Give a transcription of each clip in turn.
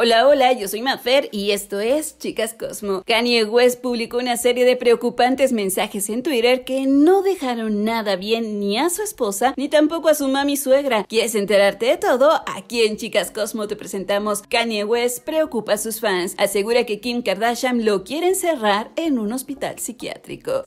Hola, hola, yo soy Mafer y esto es Chicas Cosmo. Kanye West publicó una serie de preocupantes mensajes en Twitter que no dejaron nada bien ni a su esposa ni tampoco a su mami suegra. ¿Quieres enterarte de todo? Aquí en Chicas Cosmo te presentamos Kanye West preocupa a sus fans. Asegura que Kim Kardashian lo quiere encerrar en un hospital psiquiátrico.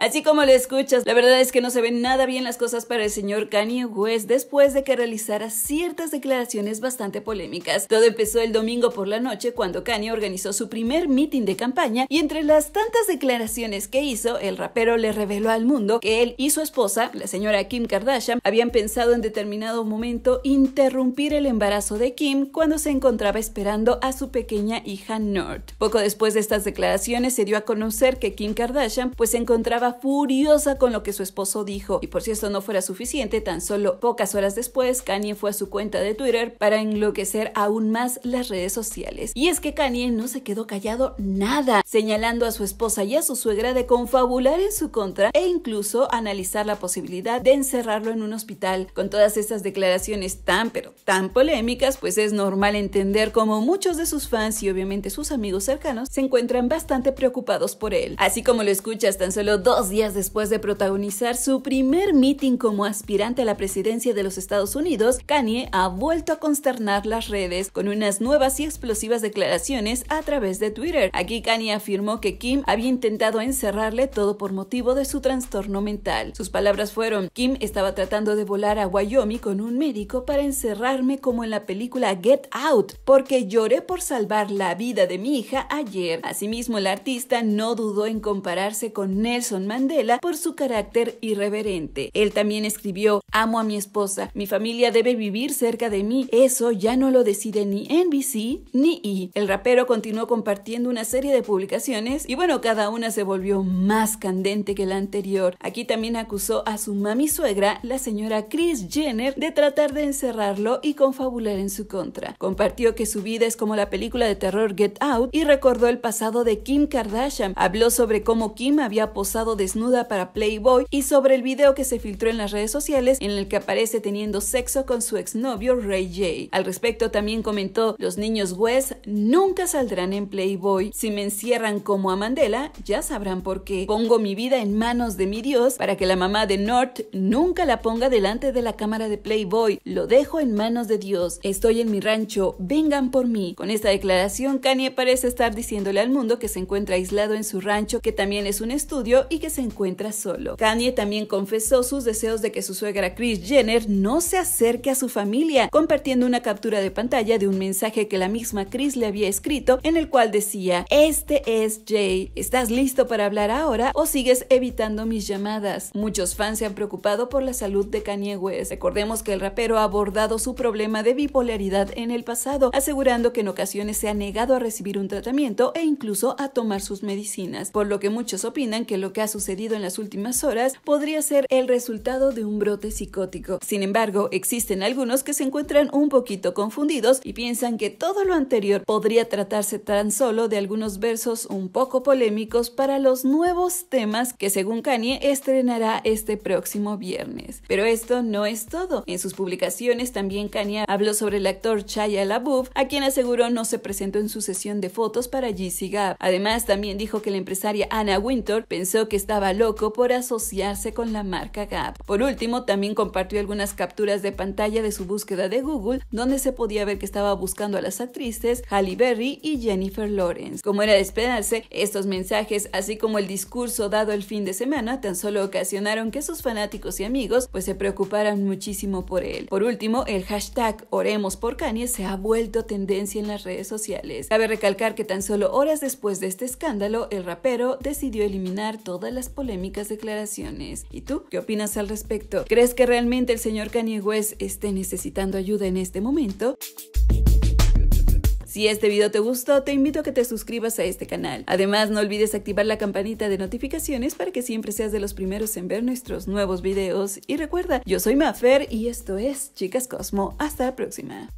Así como lo escuchas, la verdad es que no se ven nada bien las cosas para el señor Kanye West después de que realizara ciertas declaraciones bastante polémicas. Todo empezó el domingo por la noche cuando Kanye organizó su primer meeting de campaña y entre las tantas declaraciones que hizo, el rapero le reveló al mundo que él y su esposa, la señora Kim Kardashian, habían pensado en determinado momento interrumpir el embarazo de Kim cuando se encontraba esperando a su pequeña hija North. Poco después de estas declaraciones se dio a conocer que Kim Kardashian pues se encontraba furiosa con lo que su esposo dijo. Y por si esto no fuera suficiente, tan solo pocas horas después, Kanye fue a su cuenta de Twitter para enloquecer aún más las redes sociales. Y es que Kanye no se quedó callado nada, señalando a su esposa y a su suegra de confabular en su contra e incluso analizar la posibilidad de encerrarlo en un hospital. Con todas estas declaraciones tan pero tan polémicas, pues es normal entender cómo muchos de sus fans y obviamente sus amigos cercanos se encuentran bastante preocupados por él. Así como lo escuchas, tan solo dos días después de protagonizar su primer meeting como aspirante a la presidencia de los Estados Unidos, Kanye ha vuelto a consternar las redes con unas nuevas y explosivas declaraciones a través de Twitter. Aquí Kanye afirmó que Kim había intentado encerrarle todo por motivo de su trastorno mental. Sus palabras fueron, Kim estaba tratando de volar a Wyoming con un médico para encerrarme como en la película Get Out, porque lloré por salvar la vida de mi hija ayer. Asimismo, el artista no dudó en compararse con Nelson Mandela por su carácter irreverente. Él también escribió, amo a mi esposa, mi familia debe vivir cerca de mí, eso ya no lo decide ni NBC ni E. El rapero continuó compartiendo una serie de publicaciones y bueno, cada una se volvió más candente que la anterior. Aquí también acusó a su mami suegra, la señora Chris Jenner, de tratar de encerrarlo y confabular en su contra. Compartió que su vida es como la película de terror Get Out y recordó el pasado de Kim Kardashian. Habló sobre cómo Kim había posado desnuda para Playboy y sobre el video que se filtró en las redes sociales en el que aparece teniendo sexo con su exnovio Ray J. Al respecto también comentó, los niños Wes nunca saldrán en Playboy. Si me encierran como a Mandela, ya sabrán por qué. Pongo mi vida en manos de mi Dios para que la mamá de North nunca la ponga delante de la cámara de Playboy. Lo dejo en manos de Dios. Estoy en mi rancho. Vengan por mí. Con esta declaración, Kanye parece estar diciéndole al mundo que se encuentra aislado en su rancho, que también es un estudio y que se encuentra solo. Kanye también confesó sus deseos de que su suegra Kris Jenner no se acerque a su familia, compartiendo una captura de pantalla de un mensaje que la misma Kris le había escrito en el cual decía, este es Jay, ¿estás listo para hablar ahora o sigues evitando mis llamadas? Muchos fans se han preocupado por la salud de Kanye West. Recordemos que el rapero ha abordado su problema de bipolaridad en el pasado, asegurando que en ocasiones se ha negado a recibir un tratamiento e incluso a tomar sus medicinas, por lo que muchos opinan que lo que ha sucedido sucedido en las últimas horas podría ser el resultado de un brote psicótico. Sin embargo, existen algunos que se encuentran un poquito confundidos y piensan que todo lo anterior podría tratarse tan solo de algunos versos un poco polémicos para los nuevos temas que según Kanye estrenará este próximo viernes. Pero esto no es todo. En sus publicaciones también Kanye habló sobre el actor Chaya LaBeouf, a quien aseguró no se presentó en su sesión de fotos para GC Gap. Además, también dijo que la empresaria Anna Wintour pensó que estaba loco por asociarse con la marca Gap. Por último, también compartió algunas capturas de pantalla de su búsqueda de Google, donde se podía ver que estaba buscando a las actrices Halle Berry y Jennifer Lawrence. Como era de esperarse, estos mensajes, así como el discurso dado el fin de semana, tan solo ocasionaron que sus fanáticos y amigos pues se preocuparan muchísimo por él. Por último, el hashtag Oremos por Kanye se ha vuelto tendencia en las redes sociales. Cabe recalcar que tan solo horas después de este escándalo, el rapero decidió eliminar toda las polémicas declaraciones. ¿Y tú qué opinas al respecto? ¿Crees que realmente el señor Kanye esté necesitando ayuda en este momento? Si este video te gustó, te invito a que te suscribas a este canal. Además, no olvides activar la campanita de notificaciones para que siempre seas de los primeros en ver nuestros nuevos videos. Y recuerda, yo soy Mafer y esto es Chicas Cosmo. Hasta la próxima.